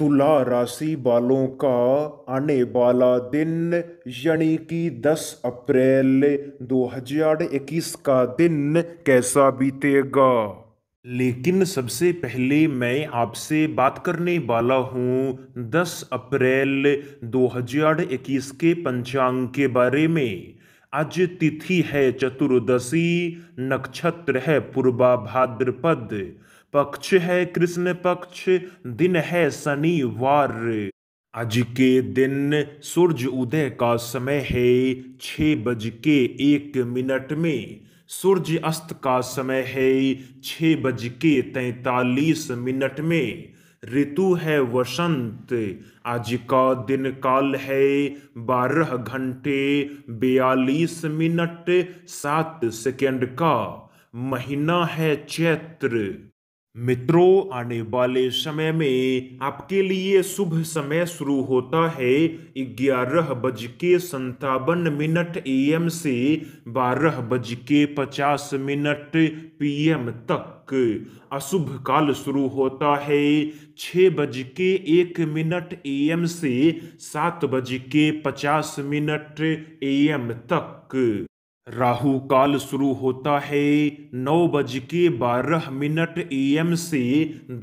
तुला राशि वालों का आने वाला दिन यानी कि 10 अप्रैल 2021 का दिन कैसा बीतेगा लेकिन सबसे पहले मैं आपसे बात करने वाला हूँ 10 अप्रैल 2021 के पंचांग के बारे में आज तिथि है चतुर्दशी नक्षत्र है पूर्वा भाद्रपद पक्ष है कृष्ण पक्ष दिन है शनिवार आज के दिन सूर्य उदय का समय है छ बज के एक मिनट में सूर्य अस्त का समय है छः बज के तैतालीस मिनट में ऋतु है वसंत आज का दिन काल है बारह घंटे बयालीस मिनट सात सेकंड का महीना है चैत्र मित्रों आने वाले समय में आपके लिए शुभ समय शुरू होता है ग्यारह बज के संतावन मिनट एम से बारह बज के पचास मिनट पीएम तक अशुभ काल शुरू होता है छः बज के एक मिनट एम से सात बज के पचास मिनट एम तक राहु काल शुरू होता है नौ बज के बारह मिनट एम से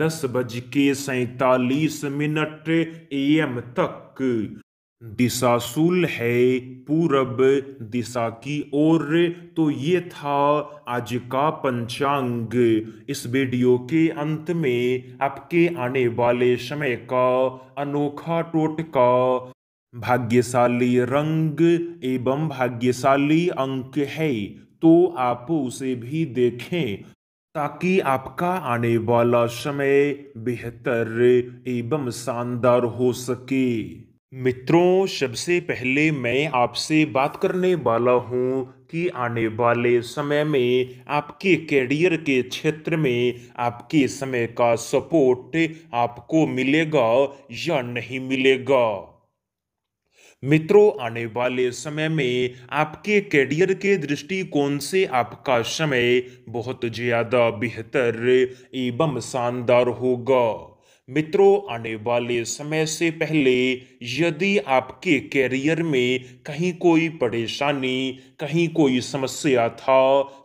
दस बज के सैतालीस मिनट एम तक दिशा सूल है पूरब दिशा की ओर तो ये था आज का पंचांग इस वीडियो के अंत में आपके आने वाले समय का अनोखा टोटका भाग्यशाली रंग एवं भाग्यशाली अंक है तो आप उसे भी देखें ताकि आपका आने वाला समय बेहतर एवं शानदार हो सके मित्रों सबसे पहले मैं आपसे बात करने वाला हूँ कि आने वाले समय में आपके कैरियर के क्षेत्र में आपके समय का सपोर्ट आपको मिलेगा या नहीं मिलेगा मित्रों आने वाले समय में आपके कैरियर के दृष्टिकोण से आपका समय बहुत ज़्यादा बेहतर एवं शानदार होगा मित्रों आने वाले समय से पहले यदि आपके कैरियर में कहीं कोई परेशानी कहीं कोई समस्या था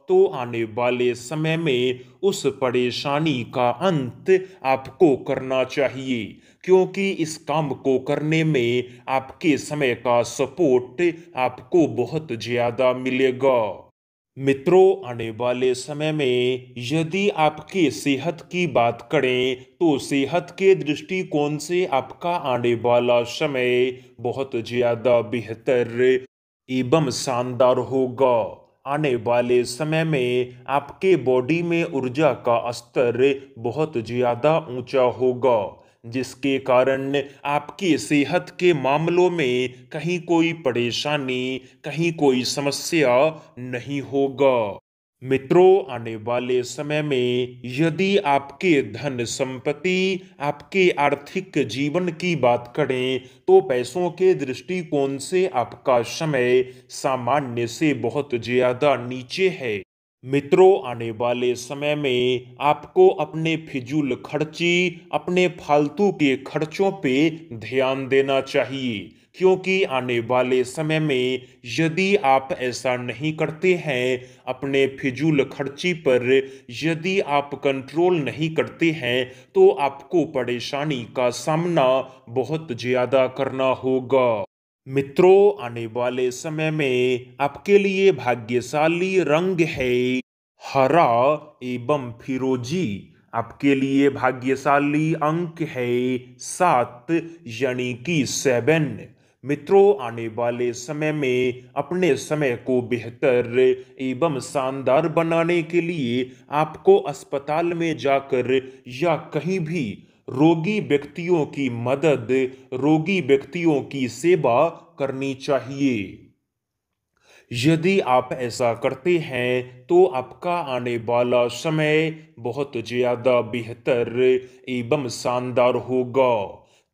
तो आने वाले समय में उस परेशानी का अंत आपको करना चाहिए क्योंकि इस काम को करने में आपके समय का सपोर्ट आपको बहुत ज़्यादा मिलेगा मित्रों आने वाले समय में यदि आपके सेहत की बात करें तो सेहत के दृष्टिकोण से आपका आने वाला समय बहुत ज्यादा बेहतर एवं शानदार होगा आने वाले समय में आपके बॉडी में ऊर्जा का स्तर बहुत ज्यादा ऊंचा होगा जिसके कारण आपके सेहत के मामलों में कहीं कोई परेशानी कहीं कोई समस्या नहीं होगा मित्रों आने वाले समय में यदि आपके धन संपत्ति आपके आर्थिक जीवन की बात करें तो पैसों के दृष्टिकोण से आपका समय सामान्य से बहुत ज्यादा नीचे है मित्रों आने वाले समय में आपको अपने फिजूल खर्ची अपने फालतू के खर्चों पे ध्यान देना चाहिए क्योंकि आने वाले समय में यदि आप ऐसा नहीं करते हैं अपने फिजूल खर्ची पर यदि आप कंट्रोल नहीं करते हैं तो आपको परेशानी का सामना बहुत ज़्यादा करना होगा मित्रों आने वाले समय में आपके लिए भाग्यशाली रंग है हरा एवं फिरोजी आपके लिए भाग्यशाली अंक है सात यानी कि सेवन मित्रों आने वाले समय में अपने समय को बेहतर एवं शानदार बनाने के लिए आपको अस्पताल में जाकर या कहीं भी रोगी व्यक्तियों की मदद रोगी व्यक्तियों की सेवा करनी चाहिए यदि आप ऐसा करते हैं तो आपका आने वाला समय बहुत ज़्यादा बेहतर एवं शानदार होगा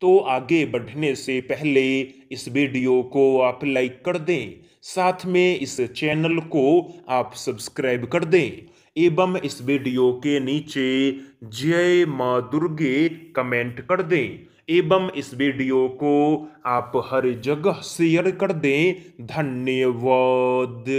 तो आगे बढ़ने से पहले इस वीडियो को आप लाइक कर दें साथ में इस चैनल को आप सब्सक्राइब कर दें एवं इस वीडियो के नीचे जय माँ दुर्गे कमेंट कर दें एवं इस वीडियो को आप हर जगह शेयर कर दें धन्यवाद